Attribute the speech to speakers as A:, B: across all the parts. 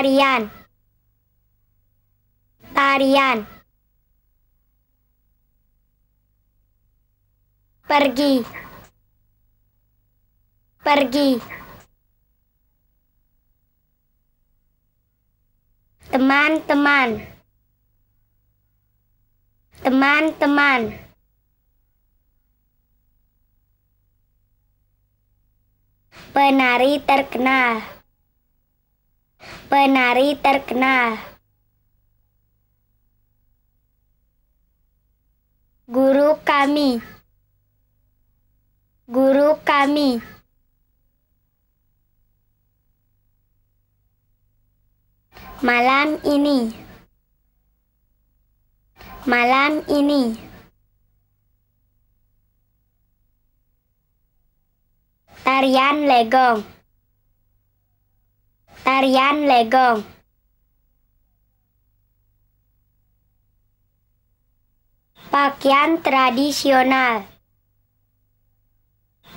A: tarian tarian pergi pergi teman-teman teman-teman penari terkenal penari terkenal. Guru kami. Guru kami. Malam ini. Malam ini. Tarian Legong. Tarian Legong Pakaian tradisional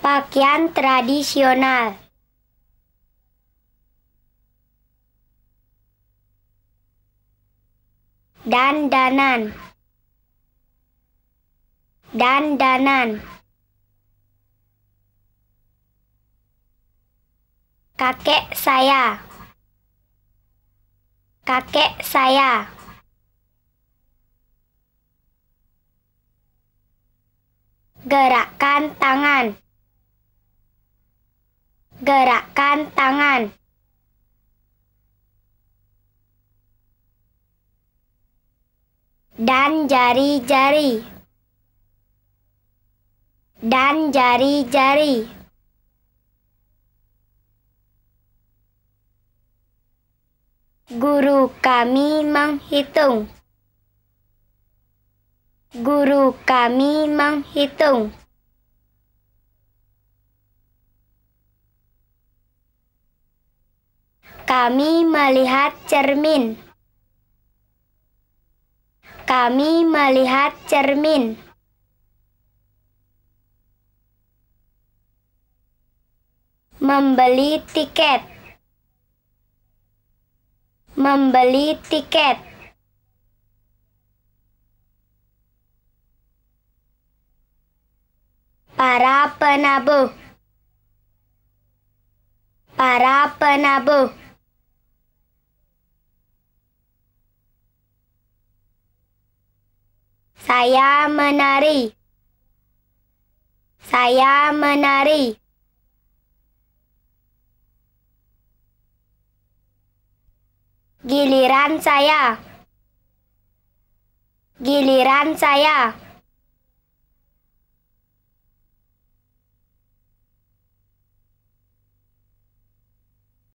A: Pakaian tradisional dan danan dan danan kakek saya Kakek saya. Gerakkan tangan. Gerakkan tangan. Dan jari-jari. Dan jari-jari. Guru kami menghitung. Guru kami menghitung. Kami melihat cermin. Kami melihat cermin. Membeli tiket. Membeli tiket. Para penabuh. Para penabuh. Saya menari. Saya menari. Giliran saya. Giliran saya.